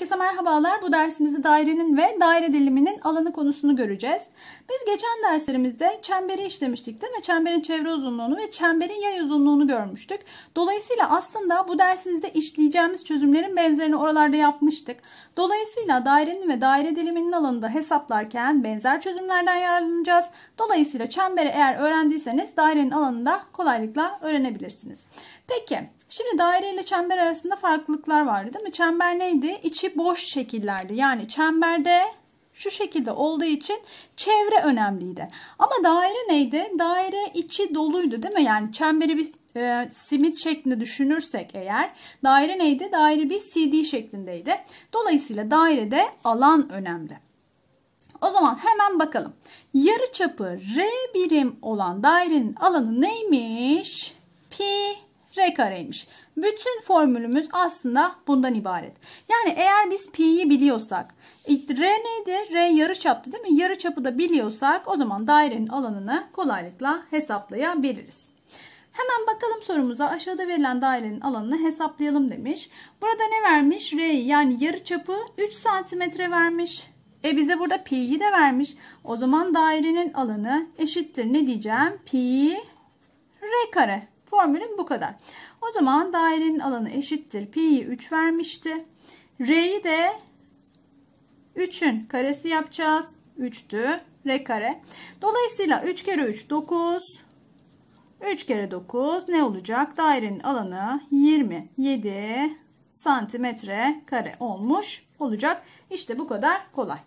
Herkese merhabalar. Bu dersimizi dairenin ve daire diliminin alanı konusunu göreceğiz. Biz geçen derslerimizde çemberi işlemiştik değil mi? Çemberin çevre uzunluğunu ve çemberin yay uzunluğunu görmüştük. Dolayısıyla aslında bu dersimizde işleyeceğimiz çözümlerin benzerini oralarda yapmıştık. Dolayısıyla dairenin ve daire diliminin alanını da hesaplarken benzer çözümlerden yararlanacağız. Dolayısıyla çemberi eğer öğrendiyseniz dairenin alanını da kolaylıkla öğrenebilirsiniz. Peki Şimdi daire ile çember arasında farklılıklar vardı değil mi? Çember neydi? İçi boş şekillerdi. Yani çemberde şu şekilde olduğu için çevre önemliydi. Ama daire neydi? Daire içi doluydu değil mi? Yani çemberi bir e, simit şeklinde düşünürsek eğer daire neydi? Daire bir CD şeklindeydi. Dolayısıyla dairede alan önemli. O zaman hemen bakalım. Yarı çapı R birim olan dairenin alanı neymiş? Pi R kareymiş. Bütün formülümüz aslında bundan ibaret. Yani eğer biz pi'yi biliyorsak, R neydi? R çaptı değil mi? Yarı çapı da biliyorsak o zaman dairenin alanını kolaylıkla hesaplayabiliriz. Hemen bakalım sorumuza aşağıda verilen dairenin alanını hesaplayalım demiş. Burada ne vermiş? R'yi yani yarı çapı 3 cm vermiş. E bize burada pi'yi de vermiş. O zaman dairenin alanı eşittir ne diyeceğim? Pi r kare. Formülüm bu kadar. O zaman dairenin alanı eşittir. Pi'yi 3 vermişti. R'yi de 3'ün karesi yapacağız. 3'tü. R kare. Dolayısıyla 3 kere 3 9. 3 kere 9 ne olacak? Dairenin alanı 27 santimetre kare olmuş olacak. İşte bu kadar kolay.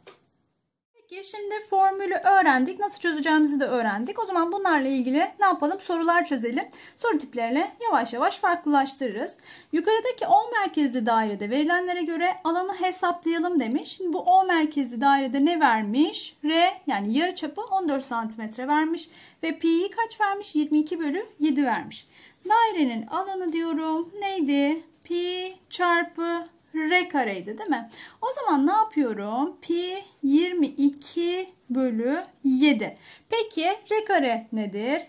Ya şimdi formülü öğrendik. Nasıl çözeceğimizi de öğrendik. O zaman bunlarla ilgili ne yapalım? Sorular çözelim. Soru tiplerini yavaş yavaş farklılaştırırız. Yukarıdaki O merkezli dairede verilenlere göre alanı hesaplayalım demiş. Şimdi bu O merkezli dairede ne vermiş? R yani yarı çapı 14 cm vermiş. Ve pi'yi kaç vermiş? 22 bölü 7 vermiş. Dairenin alanı diyorum neydi? Pi çarpı r kareydi değil mi? O zaman ne yapıyorum? Pi 22 bölü 7. Peki r kare nedir?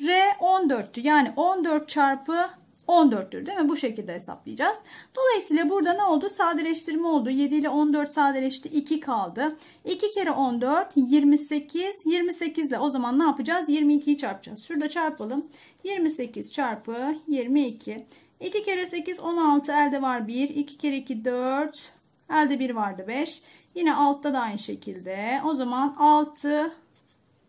R 14'tü. Yani 14 çarpı 14'tür değil mi? Bu şekilde hesaplayacağız. Dolayısıyla burada ne oldu? Sadeleştirme oldu. 7 ile 14 sadeleşti. 2 kaldı. 2 kere 14 28. 28 ile o zaman ne yapacağız? 22'yi çarpacağız. Şurada çarpalım. 28 çarpı 22. 2 kere 8 16 elde var 1. 2 kere 2 4. Elde 1 vardı 5. Yine altta da aynı şekilde. O zaman 6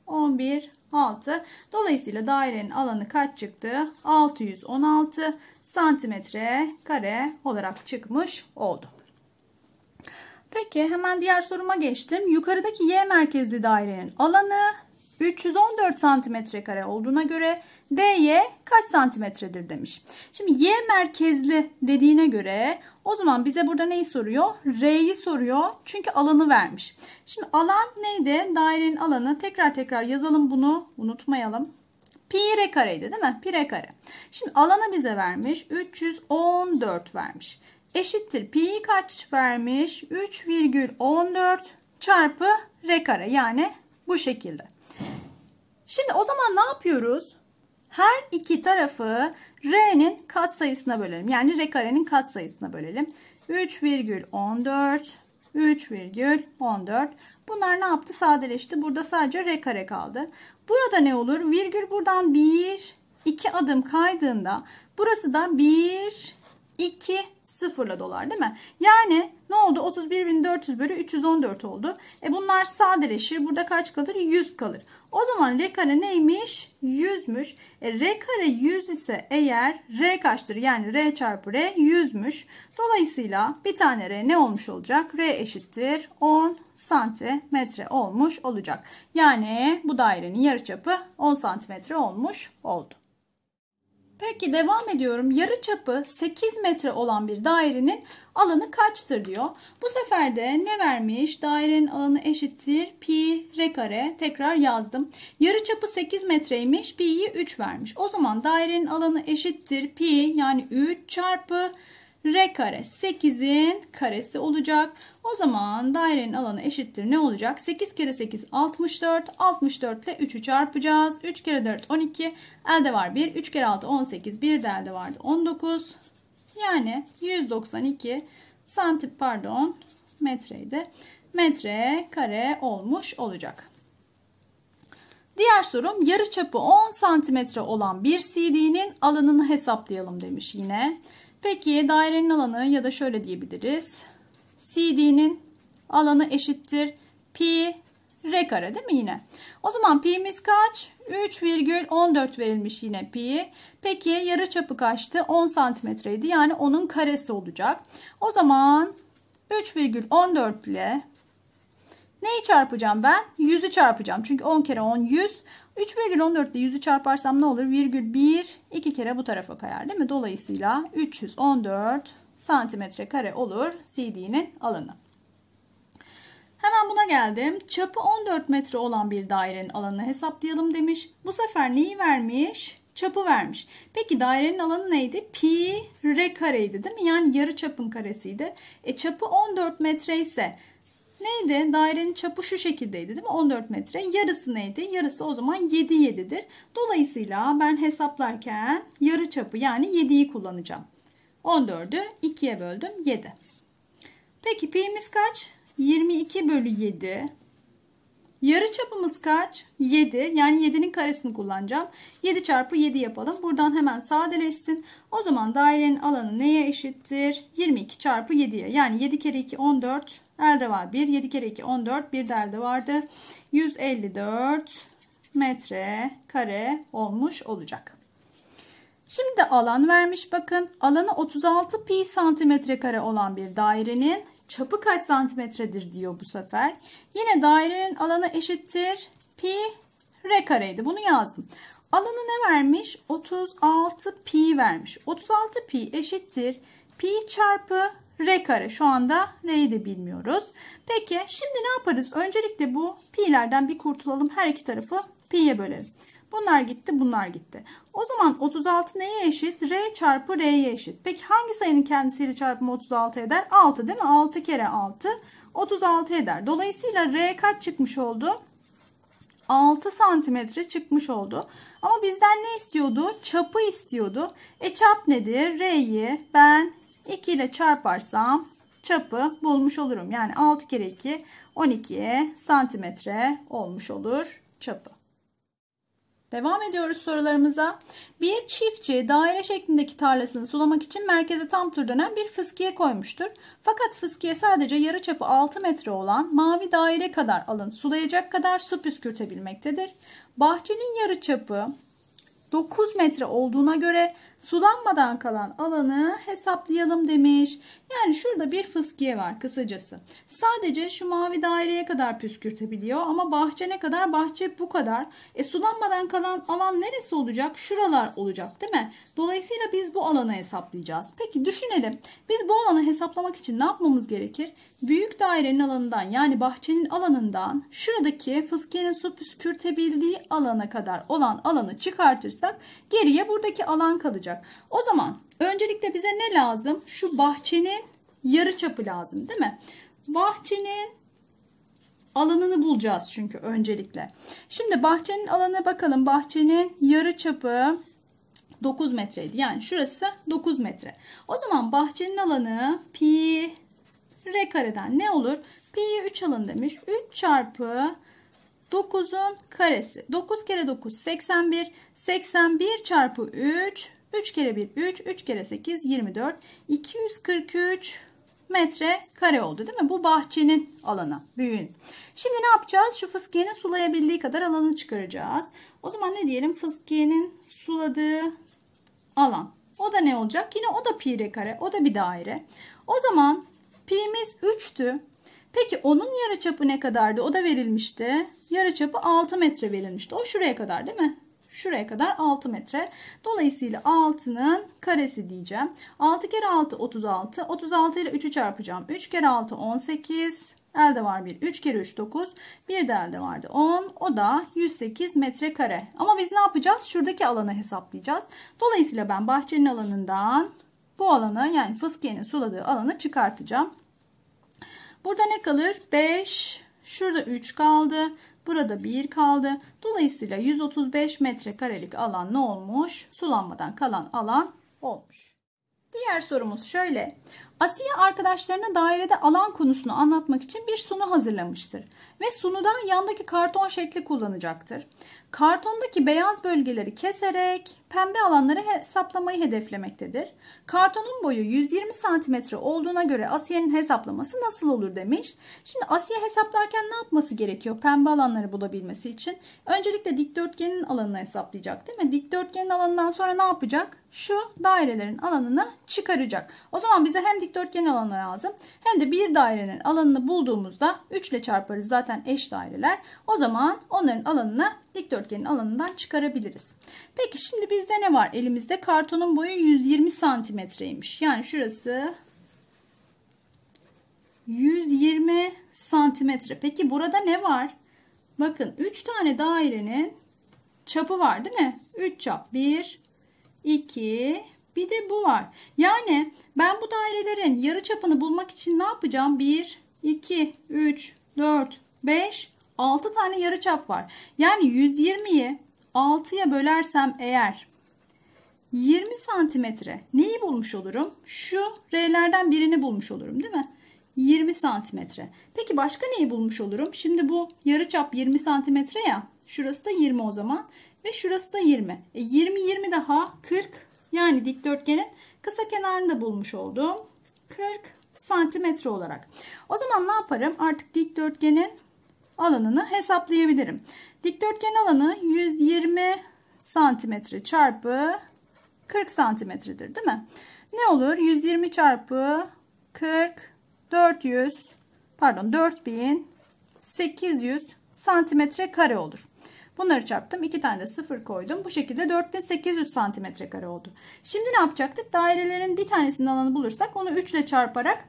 11, 6. Dolayısıyla dairenin alanı kaç çıktı? 616 santimetre kare olarak çıkmış oldu. Peki hemen diğer soruma geçtim. Yukarıdaki Y merkezli dairenin alanı 314 santimetre kare olduğuna göre DY kaç santimetredir demiş. Şimdi Y merkezli dediğine göre o zaman bize burada neyi soruyor? R'yi soruyor. Çünkü alanı vermiş. Şimdi alan neydi? Dairenin alanı. Tekrar tekrar yazalım bunu. Unutmayalım. Pi r kareydi değil mi? Pi r kare. Şimdi alanı bize vermiş. 314 vermiş. Eşittir. Pi kaç vermiş? 3,14 çarpı r kare. Yani bu şekilde. Şimdi o zaman ne yapıyoruz? her iki tarafı R'nin katsayısına bölelim. Yani R karenin katsayısına bölelim. 3,14 3,14. Bunlar ne yaptı? Sadeleşti. Burada sadece r kare kaldı. Burada ne olur? Virgül buradan 1, 2 adım kaydığında burası da 1, 2, sıfırla dolar değil mi? Yani 31.400 bölü 314 oldu. E bunlar sadeleşir. Burada kaç kalır? 100 kalır. O zaman R kare neymiş? 100'müş. E R kare 100 ise eğer R kaçtır? Yani R çarpı R 100'müş. Dolayısıyla bir tane R ne olmuş olacak? R eşittir 10 santimetre olmuş olacak. Yani bu dairenin yarıçapı 10 santimetre olmuş oldu. Peki devam ediyorum. Yarı çapı 8 metre olan bir dairenin alanı kaçtır diyor. Bu sefer de ne vermiş? Dairenin alanı eşittir pi r kare. Tekrar yazdım. Yarı çapı 8 metreymiş. Pi'yi 3 vermiş. O zaman dairenin alanı eşittir pi yani 3 çarpı R kare 8'in karesi olacak. O zaman dairenin alanı eşittir ne olacak? 8 kere 8 64. 64 ile 3'ü çarpacağız. 3 kere 4 12. Elde var 1. 3 kere 6 18. 1 de elde vardı 19. Yani 192 santim pardon metreydi. Metre kare olmuş olacak. Diğer sorum yarıçapı 10 santimetre olan bir CD'nin alanını hesaplayalım demiş yine. Peki dairenin alanı ya da şöyle diyebiliriz. CD'nin alanı eşittir pi r kare değil mi yine? O zaman pi'miz kaç? 3,14 verilmiş yine pi. Peki yarı çapı kaçtı? 10 santimetreydi. Yani onun karesi olacak. O zaman 3,14 ile neyi çarpacağım ben? 100'ü çarpacağım. Çünkü 10 kere 10 100. 3,14 ile 100'ü çarparsam ne olur? Virgül 1 2 kere bu tarafa kayar değil mi? Dolayısıyla 314 santimetre kare olur CD'nin alanı. Hemen buna geldim. Çapı 14 metre olan bir dairenin alanını hesaplayalım demiş. Bu sefer neyi vermiş? Çapı vermiş. Peki dairenin alanı neydi? Pi r kareydi değil mi? Yani yarı çapın karesiydi. E çapı 14 metre ise neydi? Dairenin çapı şu şekildeydi değil mi? 14 metre. Yarısı neydi? Yarısı o zaman 7 7'dir. Dolayısıyla ben hesaplarken yarı çapı yani 7'yi kullanacağım. 14'ü 2'ye böldüm 7. Peki pi'miz kaç? 22 bölü 7 Yarı çapımız kaç? 7. Yani 7'nin karesini kullanacağım. 7 çarpı 7 yapalım. Buradan hemen sadeleşsin. O zaman dairenin alanı neye eşittir? 22 çarpı 7'ye. Yani 7 kere 2 14. Elde var 1. 7 kere 2 14. Bir de elde vardı. 154 metre kare olmuş olacak. Şimdi alan vermiş bakın. Alanı 36 pi santimetre kare olan bir dairenin çapı kaç santimetredir diyor bu sefer. Yine dairenin alanı eşittir pi r kareydi. Bunu yazdım. Alanı ne vermiş? 36 pi vermiş. 36 pi eşittir pi çarpı r kare. Şu anda r'yi de bilmiyoruz. Peki şimdi ne yaparız? Öncelikle bu pi'lerden bir kurtulalım. Her iki tarafı Pi'ye böleriz. Bunlar gitti, bunlar gitti. O zaman 36 neye eşit? R çarpı R'ye eşit. Peki hangi sayının kendisiyle çarpımı 36 eder? 6 değil mi? 6 kere 6. 36 eder. Dolayısıyla R kaç çıkmış oldu? 6 santimetre çıkmış oldu. Ama bizden ne istiyordu? Çapı istiyordu. E çap nedir? R'yi ben 2 ile çarparsam çapı bulmuş olurum. Yani 6 kere 2 12 santimetre olmuş olur çapı. Devam ediyoruz sorularımıza. Bir çiftçi daire şeklindeki tarlasını sulamak için merkeze tam tur dönen bir fıskiye koymuştur. Fakat fıskiye sadece yarı çapı 6 metre olan mavi daire kadar alın sulayacak kadar su püskürtebilmektedir. Bahçenin yarı çapı 9 metre olduğuna göre sulanmadan kalan alanı hesaplayalım demiş. Yani şurada bir fıskiye var kısacası. Sadece şu mavi daireye kadar püskürtebiliyor ama bahçe ne kadar? Bahçe bu kadar. E sulanmadan kalan alan neresi olacak? Şuralar olacak değil mi? Dolayısıyla biz bu alanı hesaplayacağız. Peki düşünelim. Biz bu alanı hesaplamak için ne yapmamız gerekir? Büyük dairenin alanından yani bahçenin alanından şuradaki fıskiyenin su püskürtebildiği alana kadar olan alanı çıkartırsak geriye buradaki alan kalacak olacak. O zaman öncelikle bize ne lazım? Şu bahçenin yarı çapı lazım değil mi? Bahçenin alanını bulacağız çünkü öncelikle. Şimdi bahçenin alanına bakalım. Bahçenin yarı çapı 9 metreydi. Yani şurası 9 metre. O zaman bahçenin alanı pi r kareden ne olur? Pi 3 alın demiş. 3 çarpı 9'un karesi. 9 kere 9 81. 81 çarpı 3 3 kere 1 3, 3 kere 8 24, 243 metre kare oldu değil mi? Bu bahçenin alanı, büyüğün. Şimdi ne yapacağız? Şu fıskiyenin sulayabildiği kadar alanı çıkaracağız. O zaman ne diyelim? Fıskiyenin suladığı alan. O da ne olacak? Yine o da pi r kare, o da bir daire. O zaman pi'miz 3'tü. Peki onun yarıçapı ne kadardı? O da verilmişti. Yarıçapı 6 metre verilmişti. O şuraya kadar değil mi? Şuraya kadar 6 metre. Dolayısıyla 6'nın karesi diyeceğim. 6 kere 6 36. 36 ile 3'ü çarpacağım. 3 kere 6 18. Elde var 1. 3 kere 3 9. Bir de elde vardı 10. O da 108 kare. Ama biz ne yapacağız? Şuradaki alanı hesaplayacağız. Dolayısıyla ben bahçenin alanından bu alanı yani fıskiyenin suladığı alanı çıkartacağım. Burada ne kalır? 5. Şurada 3 kaldı. Burada 1 kaldı. Dolayısıyla 135 metrekarelik alan ne olmuş? Sulanmadan kalan alan olmuş. Diğer sorumuz şöyle. Asiye arkadaşlarına dairede alan konusunu anlatmak için bir sunu hazırlamıştır ve sunuda yandaki karton şekli kullanacaktır. Kartondaki beyaz bölgeleri keserek pembe alanları hesaplamayı hedeflemektedir. Kartonun boyu 120 cm olduğuna göre Asiye'nin hesaplaması nasıl olur demiş. Şimdi Asiye hesaplarken ne yapması gerekiyor pembe alanları bulabilmesi için? Öncelikle dikdörtgenin alanını hesaplayacak değil mi? Dikdörtgenin alanından sonra ne yapacak? şu dairelerin alanını çıkaracak. O zaman bize hem dikdörtgen alanı lazım hem de bir dairenin alanını bulduğumuzda 3 ile çarparız zaten eş daireler. O zaman onların alanını dikdörtgenin alanından çıkarabiliriz. Peki şimdi bizde ne var elimizde? Kartonun boyu 120 santimetreymiş. Yani şurası 120 santimetre. Peki burada ne var? Bakın 3 tane dairenin çapı var değil mi? 3 çap 1, 2 bir de bu var. Yani ben bu dairelerin yarı çapını bulmak için ne yapacağım? 1, 2, 3, 4, 5, 6 tane yarı çap var. Yani 120'yi 6'ya bölersem eğer 20 santimetre neyi bulmuş olurum? Şu R'lerden birini bulmuş olurum değil mi? 20 santimetre. Peki başka neyi bulmuş olurum? Şimdi bu yarı çap 20 santimetre ya. Şurası da 20 o zaman. Ve şurası da 20. E 20, 20 daha 40. Yani dikdörtgenin kısa kenarını da bulmuş oldum. 40 santimetre olarak. O zaman ne yaparım? Artık dikdörtgenin alanını hesaplayabilirim. Dikdörtgen alanı 120 santimetre çarpı 40 santimetredir değil mi? Ne olur? 120 çarpı 40 400 pardon 4800 santimetre kare olur. Bunları çarptım. 2 tane de 0 koydum. Bu şekilde 4800 santimetre kare oldu. Şimdi ne yapacaktık? Dairelerin bir tanesinin alanı bulursak onu 3 ile çarparak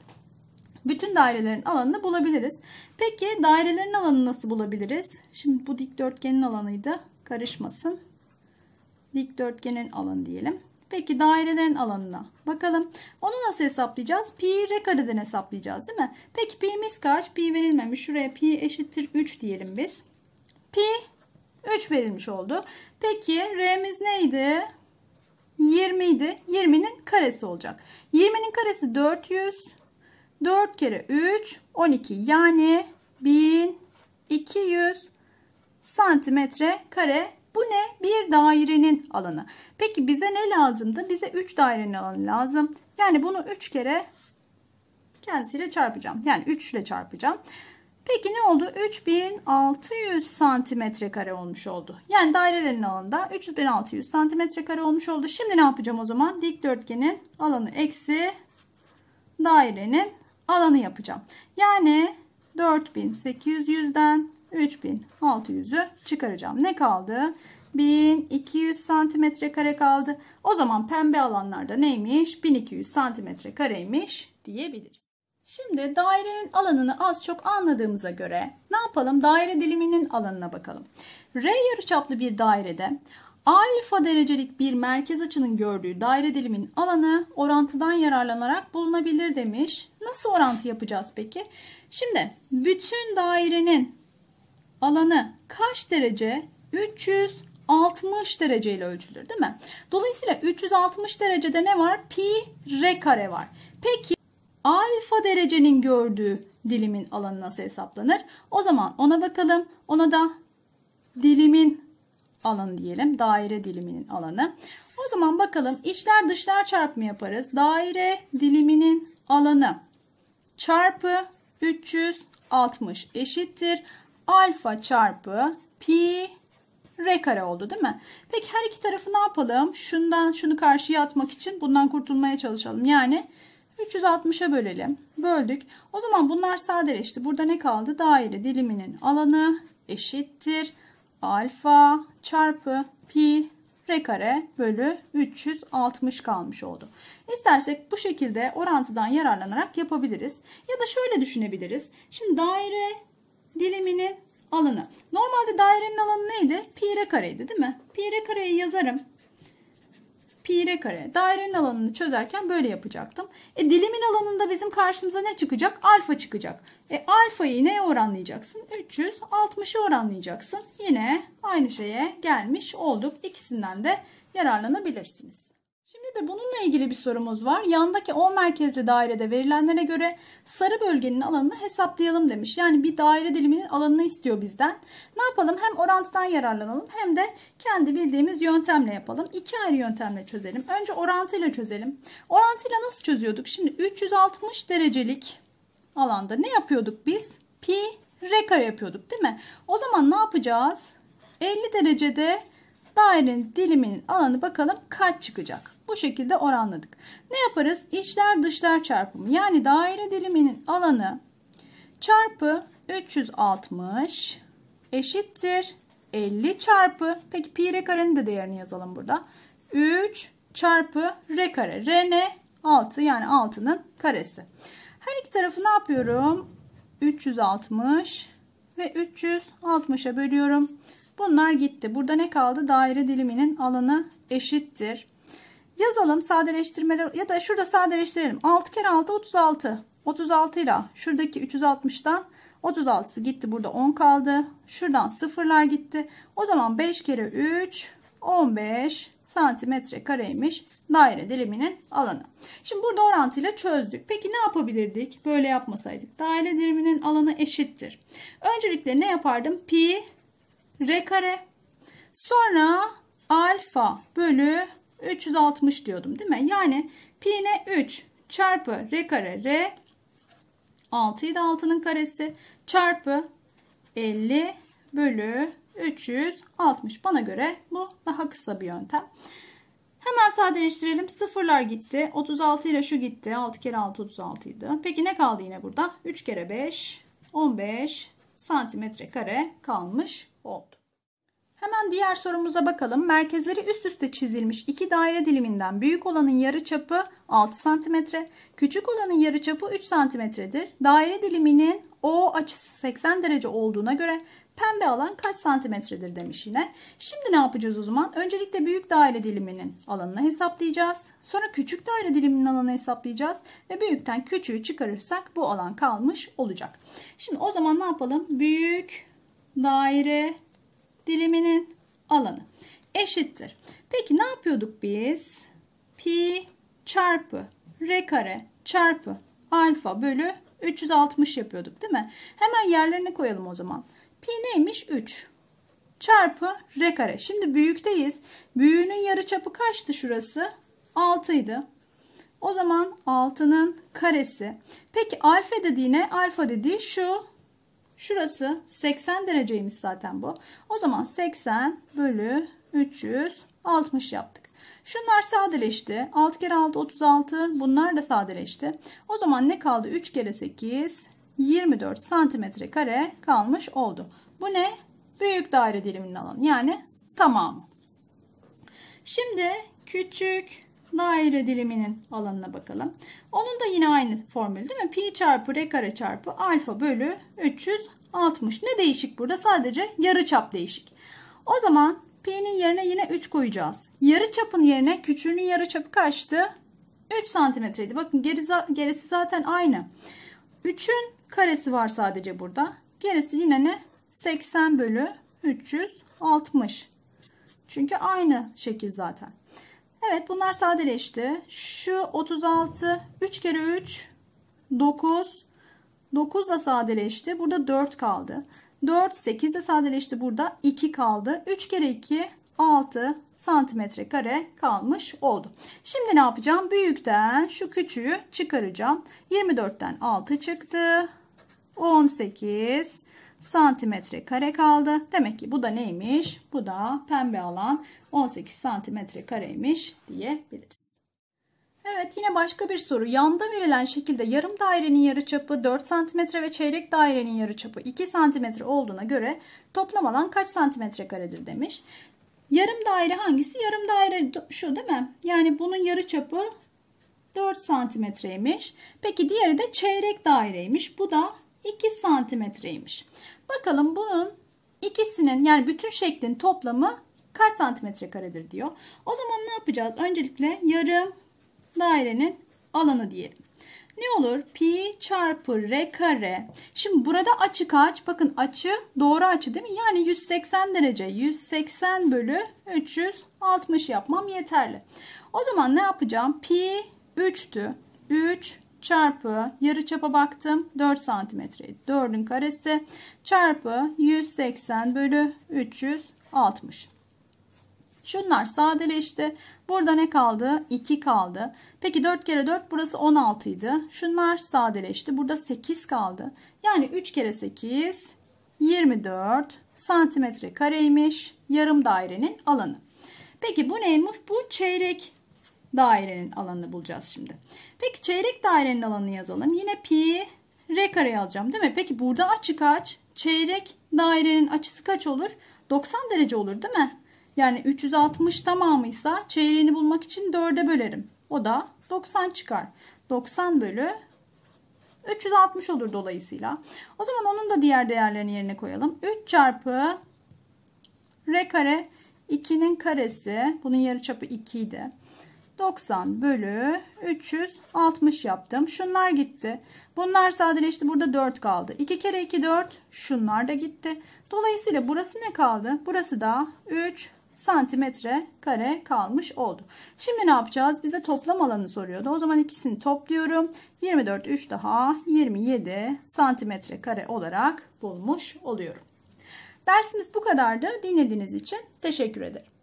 bütün dairelerin alanını bulabiliriz. Peki dairelerin alanını nasıl bulabiliriz? Şimdi bu dikdörtgenin alanıydı. Karışmasın. Dikdörtgenin alanı diyelim. Peki dairelerin alanına bakalım. Onu nasıl hesaplayacağız? Pi r kareden hesaplayacağız değil mi? Peki pi'miz kaç? Pi verilmemiş. Şuraya pi eşittir 3 diyelim biz. Pi 3 verilmiş oldu. Peki R'miz neydi? 20 idi. 20'nin karesi olacak. 20'nin karesi 400. 4 kere 3 12 yani 1200 santimetre kare bu ne? Bir dairenin alanı. Peki bize ne lazımdı? Bize 3 dairenin alanı lazım. Yani bunu 3 kere kendisiyle çarpacağım. Yani 3 ile çarpacağım. Peki ne oldu? 3600 santimetre kare olmuş oldu. Yani dairelerin alanında 3600 santimetre kare olmuş oldu. Şimdi ne yapacağım o zaman? Dikdörtgenin alanı eksi dairenin alanı yapacağım. Yani 4800'den 3600'ü çıkaracağım. Ne kaldı? 1200 santimetre kare kaldı. O zaman pembe alanlarda neymiş? 1200 santimetre kareymiş diyebiliriz. Şimdi dairenin alanını az çok anladığımıza göre ne yapalım? Daire diliminin alanına bakalım. R yarıçaplı bir dairede alfa derecelik bir merkez açının gördüğü daire diliminin alanı orantıdan yararlanarak bulunabilir demiş. Nasıl orantı yapacağız peki? Şimdi bütün dairenin alanı kaç derece? 360 derece ile ölçülür değil mi? Dolayısıyla 360 derecede ne var? Pi r kare var. Peki Arifa derecenin gördüğü dilimin alanı nasıl hesaplanır? O zaman ona bakalım. Ona da dilimin alanı diyelim. Daire diliminin alanı. O zaman bakalım içler dışlar çarpımı yaparız. Daire diliminin alanı çarpı 360 eşittir. Alfa çarpı pi r kare oldu değil mi? Peki her iki tarafı ne yapalım? Şundan şunu karşıya atmak için bundan kurtulmaya çalışalım. Yani 360'a bölelim. Böldük. O zaman bunlar sadeleşti. Burada ne kaldı? Daire diliminin alanı eşittir. Alfa çarpı pi r kare bölü 360 kalmış oldu. İstersek bu şekilde orantıdan yararlanarak yapabiliriz. Ya da şöyle düşünebiliriz. Şimdi daire diliminin alanı. Normalde dairenin alanı neydi? Pi r kareydi değil mi? Pi r kareyi yazarım pi r kare. Dairenin alanını çözerken böyle yapacaktım. E, dilimin alanında bizim karşımıza ne çıkacak? Alfa çıkacak. E, alfayı neye oranlayacaksın? 360'ı oranlayacaksın. Yine aynı şeye gelmiş olduk. İkisinden de yararlanabilirsiniz. Şimdi de bununla ilgili bir sorumuz var. Yandaki O merkezli dairede verilenlere göre sarı bölgenin alanını hesaplayalım demiş. Yani bir daire diliminin alanını istiyor bizden. Ne yapalım? Hem orantıdan yararlanalım hem de kendi bildiğimiz yöntemle yapalım. İki ayrı yöntemle çözelim. Önce orantıyla çözelim. Orantıyla nasıl çözüyorduk? Şimdi 360 derecelik alanda ne yapıyorduk biz? Pi r kare yapıyorduk değil mi? O zaman ne yapacağız? 50 derecede Dairenin diliminin alanı bakalım kaç çıkacak. Bu şekilde oranladık. Ne yaparız? İçler dışlar çarpımı. Yani daire diliminin alanı çarpı 360 eşittir 50 çarpı. Peki pi r karenin de değerini yazalım burada. 3 çarpı r kare. R ne? 6 yani 6'nın karesi. Her iki tarafı ne yapıyorum? 360 ve 360'a bölüyorum. Bunlar gitti. Burada ne kaldı? Daire diliminin alanı eşittir. Yazalım sadeleştirmeler ya da şurada sadeleştirelim. 6 kere 6 36. 36 ile şuradaki 360'tan 36'sı gitti. Burada 10 kaldı. Şuradan sıfırlar gitti. O zaman 5 kere 3 15 santimetre kareymiş daire diliminin alanı. Şimdi burada orantıyla çözdük. Peki ne yapabilirdik? Böyle yapmasaydık. Daire diliminin alanı eşittir. Öncelikle ne yapardım? Pi R kare. Sonra alfa bölü 360 diyordum değil mi? Yani pi ne 3 çarpı R kare R 6 ile 6'nın karesi çarpı 50 bölü 360. Bana göre bu daha kısa bir yöntem. Hemen sadeleştirelim. Sıfırlar gitti. 36 ile şu gitti. 6 kere 6 36 idi. Peki ne kaldı yine burada? 3 kere 5 15 santimetre kare kalmış oldu. Hemen diğer sorumuza bakalım. Merkezleri üst üste çizilmiş iki daire diliminden büyük olanın yarıçapı 6 cm, küçük olanın yarıçapı 3 cm'dir. Daire diliminin O açısı 80 derece olduğuna göre pembe alan kaç santimetredir demiş yine. Şimdi ne yapacağız o zaman? Öncelikle büyük daire diliminin alanını hesaplayacağız. Sonra küçük daire diliminin alanını hesaplayacağız. Ve büyükten küçüğü çıkarırsak bu alan kalmış olacak. Şimdi o zaman ne yapalım? Büyük daire diliminin alanı eşittir. Peki ne yapıyorduk biz? Pi çarpı r kare çarpı alfa bölü 360 yapıyorduk değil mi? Hemen yerlerini koyalım o zaman. Pi neymiş? 3 çarpı r kare. Şimdi büyükteyiz. Büyüğünün çapı kaçtı şurası? 6 idi. O zaman 6'nın karesi. Peki alfa dediğine alfa dediği şu Şurası 80 dereceymiş zaten bu. O zaman 80 bölü 360 yaptık. Şunlar sadeleşti. 6 kere 6 36. Bunlar da sadeleşti. O zaman ne kaldı? 3 kere 8 24 santimetre kare kalmış oldu. Bu ne? Büyük daire diliminin alanı. Yani tamam. Şimdi küçük daire diliminin alanına bakalım. Onun da yine aynı formül değil mi? Pi çarpı r kare çarpı alfa bölü 360. Ne değişik burada? Sadece yarı çap değişik. O zaman pi'nin yerine yine 3 koyacağız. Yarı çapın yerine küçüğünün yarı çapı kaçtı? 3 santimetreydi. Bakın geri, gerisi zaten aynı. 3'ün karesi var sadece burada. Gerisi yine ne? 80 bölü 360. Çünkü aynı şekil zaten. Evet bunlar sadeleşti. Şu 36 3 kere 3 9 9 da sadeleşti. Burada 4 kaldı. 4 8 de sadeleşti. Burada 2 kaldı. 3 kere 2 6 santimetre kare kalmış oldu. Şimdi ne yapacağım? Büyükten şu küçüğü çıkaracağım. 24'ten 6 çıktı. 18 santimetre kare kaldı. Demek ki bu da neymiş? Bu da pembe alan 18 santimetre kareymiş diyebiliriz. Evet yine başka bir soru. Yanda verilen şekilde yarım dairenin yarıçapı 4 santimetre ve çeyrek dairenin yarıçapı 2 santimetre olduğuna göre toplam alan kaç santimetre karedir demiş. Yarım daire hangisi? Yarım daire şu değil mi? Yani bunun yarıçapı 4 santimetreymiş. Peki diğeri de çeyrek daireymiş. Bu da 2 santimetreymiş. Bakalım bunun ikisinin yani bütün şeklin toplamı kaç santimetre karedir diyor. O zaman ne yapacağız? Öncelikle yarım dairenin alanı diyelim. Ne olur? Pi çarpı r kare. Şimdi burada açı kaç? Bakın açı doğru açı değil mi? Yani 180 derece. 180 bölü 360 yapmam yeterli. O zaman ne yapacağım? Pi 3'tü. 3 çarpı yarı çapa baktım 4 santimetre 4'ün karesi çarpı 180 bölü 360 Şunlar sadeleşti. Burada ne kaldı? 2 kaldı. Peki 4 kere 4 burası 16 idi. Şunlar sadeleşti. Burada 8 kaldı. Yani 3 kere 8 24 santimetre kareymiş yarım dairenin alanı. Peki bu neymiş? Bu çeyrek dairenin alanını bulacağız şimdi. Peki çeyrek dairenin alanını yazalım. Yine pi r kare alacağım değil mi? Peki burada açı kaç? Çeyrek dairenin açısı kaç olur? 90 derece olur değil mi? Yani 360 tamamıysa çeyreğini bulmak için 4'e bölerim. O da 90 çıkar. 90 bölü 360 olur dolayısıyla. O zaman onun da diğer değerlerini yerine koyalım. 3 çarpı r kare 2'nin karesi. Bunun yarıçapı 2 idi. 90 bölü 360 yaptım. Şunlar gitti. Bunlar sadeleşti. Burada 4 kaldı. 2 kere 2 4. Şunlar da gitti. Dolayısıyla burası ne kaldı? Burası da 3 santimetre kare kalmış oldu. Şimdi ne yapacağız? Bize toplam alanı soruyordu. O zaman ikisini topluyorum. 24 3 daha 27 santimetre kare olarak bulmuş oluyorum. Dersimiz bu kadardı. Dinlediğiniz için teşekkür ederim.